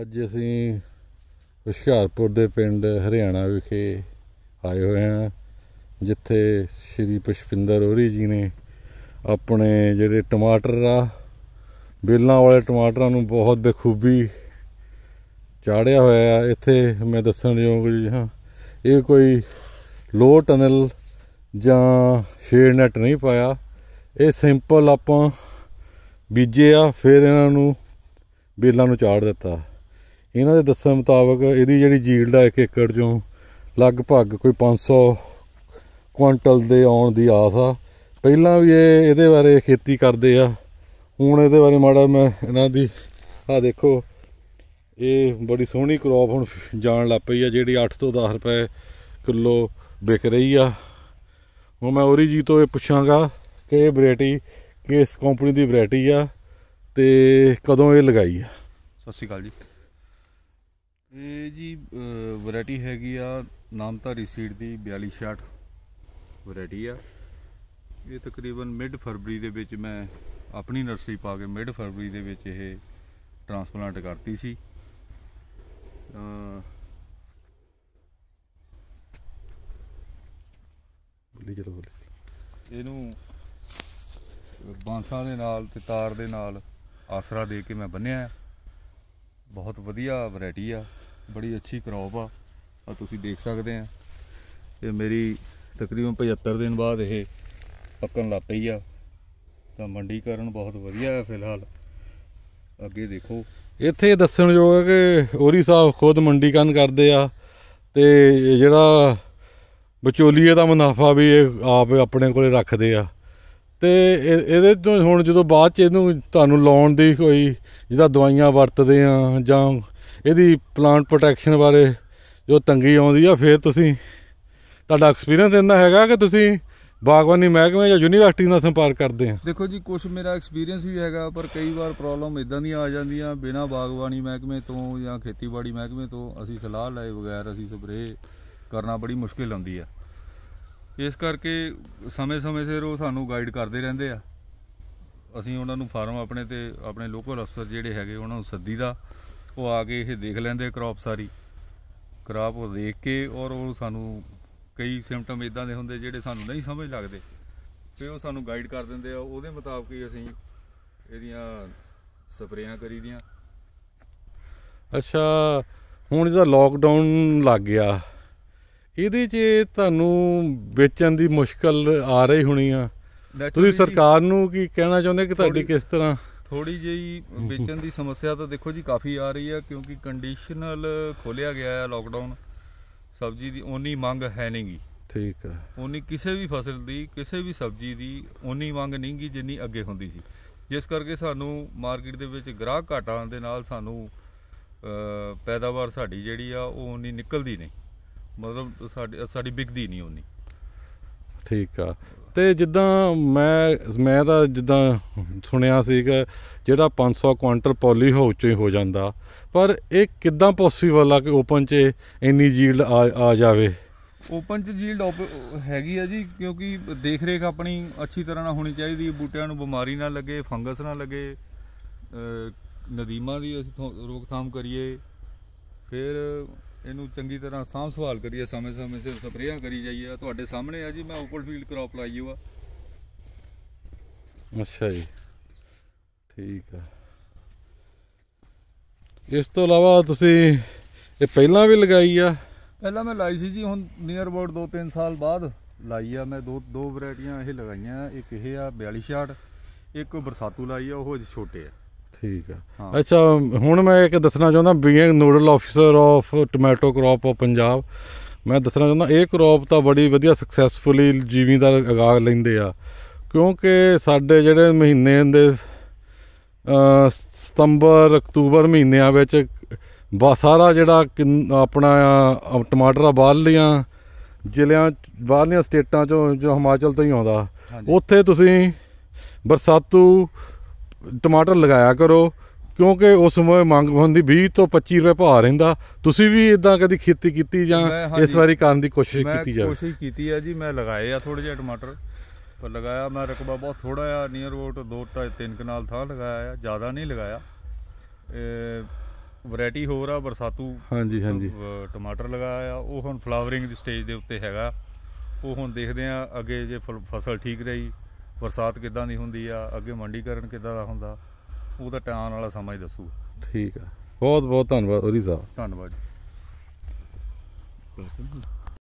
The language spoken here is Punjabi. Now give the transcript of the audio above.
ਅੱਜ ਅਸੀਂ ਹੁਸ਼ਿਆਰਪੁਰ ਦੇ ਪਿੰਡ ਹਰਿਆਣਾ ਵਿਖੇ ਆਏ ਹੋਏ ਹਾਂ ਜਿੱਥੇ ਸ਼੍ਰੀ ਪੁਸ਼ਪਿੰਦਰ ਹੋਰੀ ਜੀ ਨੇ ਆਪਣੇ ਜਿਹੜੇ ਟਮਾਟਰ ਆ ਬੇਲਾਂ ਵਾਲੇ ਟਮਾਟਰਾਂ ਨੂੰ ਬਹੁਤ ਬਖੂਬੀ ਚਾੜਿਆ ਹੋਇਆ ਹੈ ਇੱਥੇ ਮੈਂ ਦੱਸਣ ਜੋਗ ਜੀ ਹਾਂ ਇਹ ਕੋਈ ਲੋ ਟਨਲ ਜਾਂ ਸ਼ੇਡ ਨੈਟ ਨਹੀਂ ਪਾਇਆ ਇਹ ਸਿੰਪਲ ਆਪਾਂ ਬੀਜੇ ਆ ਫਿਰ ਇਹਨਾਂ ਨੂੰ ਬੇਲਾਂ ਨੂੰ ਚਾੜ ਦਿੱਤਾ ਇਹਨਾਂ ਦੇ ਦੱਸਣ ਮੁਤਾਬਕ ਇਹਦੀ ਜਿਹੜੀ ਜੀਲਡ ਆ 1 ਏਕੜ ਚੋਂ ਲਗਭਗ ਕੋਈ 500 ਕੁਇੰਟਲ ਦੇ ਆਉਣ ਦੀ ਆਸ ਆ ਪਹਿਲਾਂ ਵੀ ਇਹ ਇਹਦੇ ਬਾਰੇ ਖੇਤੀ ਕਰਦੇ ਆ ਹੁਣ ਇਹਦੇ ਬਾਰੇ ਮਾੜਾ ਮੈਂ ਇਹਨਾਂ ਦੀ ਆ ਦੇਖੋ ਇਹ ਬੜੀ ਸੋਹਣੀ ਕ੍ਰੋਪ ਹੁਣ ਜਾਣ ਲੱਗ ਪਈ ਆ ਜਿਹੜੀ 8 ਤੋਂ 10 ਰੁਪਏ ਕਿਲੋ ਵਿਕ ਰਹੀ ਆ ਹੁਣ ਮੈਂ ਓਰੀ ਜੀ ਤੋਂ ਇਹ ਪੁੱਛਾਂਗਾ ਕਿ ਇਹ ਵੈਰਾਈਟੀ ਕਿਸ ਕੰਪਨੀ ਦੀ ਵੈਰਾਈਟੀ ਆ ਤੇ ਕਦੋਂ ਇਹ ਲਗਾਈ ਆ ਸਤਿ ਸ਼੍ਰੀ ਅਕਾਲ ਜੀ ਇਹ ਜੀ ਵੈਰਾਈਟੀ ਹੈਗੀ ਆ ਨਾਮਧਾਰੀ ਸੀਡ ਦੀ 4266 ਵੈਰਾਈਟੀ ਆ ਇਹ ਤਕਰੀਬਨ ਮਿਡ ਫਰਵਰੀ ਦੇ ਵਿੱਚ ਮੈਂ ਆਪਣੀ ਨਰਸਰੀ ਪਾ ਕੇ ਮਿਡ ਫਰਵਰੀ ਦੇ ਵਿੱਚ ਇਹ ਟਰਾਂਸਪਲਾਂਟ ਕਰਤੀ ਸੀ ਬੋਲੀ ਚਲੋ ਬੋਲੀ ਇਹਨੂੰ ਬਾਂਸਾਂ ਦੇ ਨਾਲ ਤੇ ਤਾਰ ਦੇ ਨਾਲ ਆਸਰਾ ਦੇ ਕੇ ਮੈਂ ਬੰਨਿਆ ਬਹੁਤ ਵਧੀਆ ਵੈਰਾਈਟੀ ਆ ਬੜੀ ਅੱਛੀ ਕ੍ਰੌਪ ਆ ਆ ਤੁਸੀਂ ਦੇਖ ਸਕਦੇ ਆ ਇਹ ਮੇਰੀ ਤਕਰੀਬਨ 75 ਦਿਨ ਬਾਅਦ ਇਹ ਪੱਕਣ ਲੱਗ ਪਈ ਆ ਤਾਂ ਮੰਡੀਕਰਨ ਬਹੁਤ ਵਧੀਆ ਹੈ ਫਿਲਹਾਲ ਅੱਗੇ ਦੇਖੋ ਇੱਥੇ ਦੱਸਣਯੋਗ ਹੈ ਕਿ ਔਰੀ ਸਾਹਿਬ ਖੁਦ ਮੰਡੀਕਰਨ ਕਰਦੇ ਆ ਤੇ ਜਿਹੜਾ ਵਿਚੋਲੀਏ ਦਾ ਮੁਨਾਫਾ ਵੀ ਇਹ ਆਪ ਆਪਣੇ ਕੋਲੇ ਰੱਖਦੇ ਆ ਤੇ ਇਹਦੇ ਤੋਂ ਹੁਣ ਜਦੋਂ ਬਾਅਦ ਚ ਇਹਨੂੰ ਤੁਹਾਨੂੰ ਲਾਉਣ ਦੀ ਕੋਈ ਜਿਹਦਾ ਦਵਾਈਆਂ ਵਰਤਦੇ ਆ ਜਾਂ ਇਹਦੀ ਪਲਾਂਟ ਪ੍ਰੋਟੈਕਸ਼ਨ ਬਾਰੇ ਜੋ ਤੰਗੀ ਆਉਂਦੀ ਆ ਫਿਰ ਤੁਸੀਂ ਤੁਹਾਡਾ ਐਕਸਪੀਰੀਅੰਸ ਇੰਨਾ ਹੈਗਾ ਕਿ ਤੁਸੀਂ ਬਾਗਵਾਨੀ ਮਹਿਕਮੇ ਜਾਂ ਯੂਨੀਵਰਸਿਟੀ ਨਾਲ ਸੰਪਰਕ ਕਰਦੇ ਆ ਦੇਖੋ ਜੀ ਕੁਝ ਮੇਰਾ ਐਕਸਪੀਰੀਅੰਸ ਵੀ ਹੈਗਾ ਪਰ ਕਈ ਵਾਰ ਪ੍ਰੋਬਲਮ ਇਦਾਂ ਦੀ ਆ ਜਾਂਦੀਆਂ ਬਿਨਾ ਬਾਗਵਾਨੀ ਮਹਿਕਮੇ ਤੋਂ ਜਾਂ ਖੇਤੀਬਾੜੀ ਮਹਿਕਮੇ ਤੋਂ ਅਸੀਂ ਸਲਾਹ ਲਏ ਬਗੈਰ ਅਸੀਂ ਸਪਰੇਅ ਕਰਨਾ ਬੜੀ ਮੁਸ਼ਕਿਲ ਹੁੰਦੀ ਆ ਇਸ ਕਰਕੇ ਸਮੇਂ-ਸਮੇਂ ਸਿਰ ਉਹ ਸਾਨੂੰ ਗਾਈਡ ਕਰਦੇ ਰਹਿੰਦੇ ਆ ਅਸੀਂ ਉਹਨਾਂ ਨੂੰ ਫਾਰਮ ਆਪਣੇ ਤੇ ਆਪਣੇ ਲੋਕਲ ਅਫਸਰ ਜਿਹੜੇ ਹੈਗੇ ਉਹਨਾਂ ਨੂੰ ਸੱਦੀ ਦਾ ਉਹ ਆ ਕੇ ਇਹ ਦੇਖ ਲੈਂਦੇ ਕ੍ਰੌਪ ਸਾਰੀ ਕ੍ਰੌਪ ਉਹ ਦੇਖ ਕੇ ਔਰ ਉਹ ਸਾਨੂੰ ਕਈ ਸਿੰਪਟਮ ਇਦਾਂ ਦੇ ਹੁੰਦੇ ਜਿਹੜੇ ਸਾਨੂੰ ਨਹੀਂ ਸਮਝ ਲੱਗਦੇ ਤੇ ਉਹ ਸਾਨੂੰ ਗਾਈਡ ਕਰ ਦਿੰਦੇ ਆ ਉਹਦੇ ਮੁਤਾਬਕ ਹੀ ਅਸੀਂ ਇਹਦੀਆਂ ਸਪਰੇਆਂ ਕਰੀ ਦੀਆਂ ਅੱਛਾ ਹੁਣ ਇਹਦਾ ਲੋਕਡਾਊਨ ਲੱਗ ਗਿਆ ਇਹਦੇ 'ਚ ਤੁਹਾਨੂੰ ਵੇਚਣ ਦੀ ਮੁਸ਼ਕਲ ਆ ਰਹੀ ਹੋਣੀ ਆ ਤੁਸੀਂ ਸਰਕਾਰ ਨੂੰ ਕੀ ਕਹਿਣਾ ਚਾਹੁੰਦੇ ਕਿ ਤੁਹਾਡੀ ਕਿਸ ਤਰ੍ਹਾਂ ਥੋੜੀ ਜਿਹੀ ਵੇਚਣ ਦੀ ਸਮੱਸਿਆ ਤਾਂ ਦੇਖੋ ਜੀ ਕਾਫੀ ਆ ਰਹੀ ਆ ਕਿਉਂਕਿ ਕੰਡੀਸ਼ਨਲ ਖੋਲਿਆ ਗਿਆ ਹੈ ਲੋਕਡਾਊਨ ਸਬਜ਼ੀ ਦੀ ਓਨੀ ਮੰਗ ਹੈ ਨਹੀਂਗੀ ਠੀਕ ਹੈ ਓਨੀ ਕਿਸੇ ਵੀ ਫਸਲ ਦੀ ਕਿਸੇ ਵੀ ਸਬਜ਼ੀ ਦੀ ਓਨੀ ਮੰਗ ਨਹੀਂਗੀ ਜਿੰਨੀ ਅੱਗੇ ਹੁੰਦੀ ਸੀ ਜਿਸ ਕਰਕੇ ਸਾਨੂੰ ਮਾਰਕੀਟ ਦੇ ਵਿੱਚ ਗ੍ਰਾਹਕ ਘਾਟਾਂ ਦੇ ਨਾਲ ਸਾਨੂੰ ਪੈਦਾਵਾਰ ਸਾਡੀ ਜਿਹੜੀ ਆ ਉਹ ਓਨੀ ਨਿਕਲਦੀ ਨਹੀਂ ਮਤਲਬ ਸਾਡੀ ਸਾਡੀ ਵਿਕਦੀ ਨਹੀਂ ਉਨੀ ਠੀਕ ਆ ਤੇ ਜਿੱਦਾਂ ਮੈਂ ਮੈਂ ਤਾਂ ਜਿੱਦਾਂ ਸੁਣਿਆ ਸੀ ਕਿ ਜਿਹੜਾ 500 ਕੁਇੰਟਲ ਪੋਲੀ ਹਾਊਸ ਚ ਹੋ ਜਾਂਦਾ ਪਰ ਇਹ ਕਿੱਦਾਂ ਪੋਸੀਬਲ ਆ ਕਿ ਓਪਨ 'ਚ ਇੰਨੀ ਜੀਲਡ ਆ ਜਾਵੇ ਓਪਨ 'ਚ ਜੀਲਡ ਹੈਗੀ ਆ ਜੀ ਕਿਉਂਕਿ ਦੇਖ ਰੇਖ ਆਪਣੀ ਅੱਛੀ ਤਰ੍ਹਾਂ ਨਾਲ ਹੋਣੀ ਚਾਹੀਦੀ ਹੈ ਬੂਟਿਆਂ ਨੂੰ ਬਿਮਾਰੀ ਨਾ ਲੱਗੇ ਫੰਗਸ ਨਾ ਲੱਗੇ ਨਦੀਮਾਂ ਦੀ ਅਸੀਂ ਰੋਕਥਾਮ ਕਰੀਏ ਫਿਰ ਇਹਨੂੰ ਚੰਗੀ ਤਰ੍ਹਾਂ ਸਾਂਭ ਸੰਭਾਲ ਕਰੀਏ ਸਮੇਂ-ਸਮੇਂ ਸਿਰ ਸਪਰੇਆਂ ਕਰੀ ਜਾਈਏ ਤੁਹਾਡੇ ਸਾਹਮਣੇ ਆ ਜੀ ਮੈਂ ਓਪਨ ਫੀਲਡ ਕ੍ਰੌਪ ਲਾਈ ਹੋਆ ਅੱਛਾ ਜੀ ਠੀਕ ਆ ਇਸ ਤੋਂ ਇਲਾਵਾ ਤੁਸੀਂ ਇਹ ਪਹਿਲਾਂ ਵੀ ਲਗਾਈ ਆ ਪਹਿਲਾਂ ਮੈਂ ਲਾਈ ਸੀ ਜੀ ਹੁਣ ਨੀਅਰ ਅਬਾਊਟ 2-3 ਸਾਲ ਬਾਅਦ ਲਾਈ ਆ ਮੈਂ ਦੋ ਦੋ ਵੈਰਾਈਟੀਆਂ ਇਹ ਲਗਾਈਆਂ ਇੱਕ ਇਹ ਆ 42 ਛਾੜ ਇੱਕ ਬਰਸਾਤੂ ਲਾਈ ਆ ਉਹ ਛੋਟੇ ਆ ਠੀਕ ਆ ਅੱਛਾ ਹੁਣ ਮੈਂ ਇੱਕ ਦੱਸਣਾ ਚਾਹੁੰਦਾ being nodal officer of tomato crop of Punjab ਮੈਂ ਦੱਸਣਾ ਚਾਹੁੰਦਾ ਇਹ ਕ੍ਰੌਪ ਤਾਂ ਬੜੀ ਵਧੀਆ ਸਕਸੈਸਫੁਲੀ ਜੀਵੀਦਾਰ ਅਗਾ ਲੈਂਦੇ ਆ ਕਿਉਂਕਿ ਸਾਡੇ ਜਿਹੜੇ ਮਹੀਨੇ ਦੇ ਸਤੰਬਰ ਅਕਤੂਬਰ ਮਹੀਨਿਆਂ ਵਿੱਚ ਬਾ ਸਾਰਾ ਜਿਹੜਾ ਆਪਣਾ ਟਮਾਟਰ ਆ ਲਿਆ ਜ਼ਿਲ੍ਹਿਆਂ ਬਾਹਰਲੀਆਂ ਸਟੇਟਾਂ ਚੋਂ ਜੋ ਹਿਮਾਚਲ ਤੋਂ ਹੀ ਆਉਂਦਾ ਉੱਥੇ ਤੁਸੀਂ ਬਰਸਾਤੂ ਟਮਾਟਰ ਲਗਾਇਆ ਕਰੋ ਕਿਉਂਕਿ ਉਸ ਸਮੇਂ ਮੰਗ ਹੁੰਦੀ 20 ਤੋਂ 25 ਰੁਪਏ ਭਾਅ ਰਹਿੰਦਾ ਤੁਸੀਂ ਵੀ ਇਦਾਂ ਕਦੀ ਖੇਤੀ ਕੀਤੀ ਜਾਂ ਇਸ ਵਾਰੀ ਕਰਨ ਦੀ ਕੋਸ਼ਿਸ਼ ਕੀਤੀ ਜਾਵੇ ਮੈਂ ਕੋਸ਼ਿਸ਼ ਕੀਤੀ ਆ ਜੀ ਮੈਂ ਲਗਾਏ ਆ ਥੋੜੇ ਜਿਹਾ ਟਮਾਟਰ ਪਰ ਲਗਾਇਆ ਮੈਂ ਰਕਬਾ ਬਹੁਤ ਥੋੜਾ ਆ ਨੀਅਰ ਅਬਾਊਟ 2 2.5 3 ਕਨਾਲ ਥਾਂ ਲਗਾਇਆ ਆ ਜ਼ਿਆਦਾ ਨਹੀਂ ਲਗਾਇਆ ਵੈਰਾਈਟੀ ਹੋਰ ਆ ਬਰਸਾਤੂ ਹਾਂਜੀ ਹਾਂਜੀ ਟਮਾਟਰ ਲਗਾਇਆ ਉਹ ਹੁਣ ਫਲਾਵਰਿੰਗ ਦੀ ਸਟੇਜ ਦੇ ਉੱਤੇ ਹੈਗਾ ਉਹ ਹੁਣ ਦੇਖਦੇ ਆ ਅੱਗੇ ਜੇ ਫਸਲ ਠੀਕ ਰਹੀ ਬਰਸਾਤ ਕਿੱਦਾਂ ਦੀ ਹੁੰਦੀ ਆ ਅੱਗੇ ਮੰਡੀਕਰਨ ਕਿੱਦਾਂ ਦਾ ਹੁੰਦਾ ਉਹ ਤਾਂ ਟਾਂ ਵਾਲਾ ਸਮਾਂ ਹੀ ਦੱਸੂ ਠੀਕ ਆ ਬਹੁਤ ਬਹੁਤ ਧੰਨਵਾਦ ਹੋਰੀ ਸਾਹਿਬ ਧੰਨਵਾਦ ਜੀ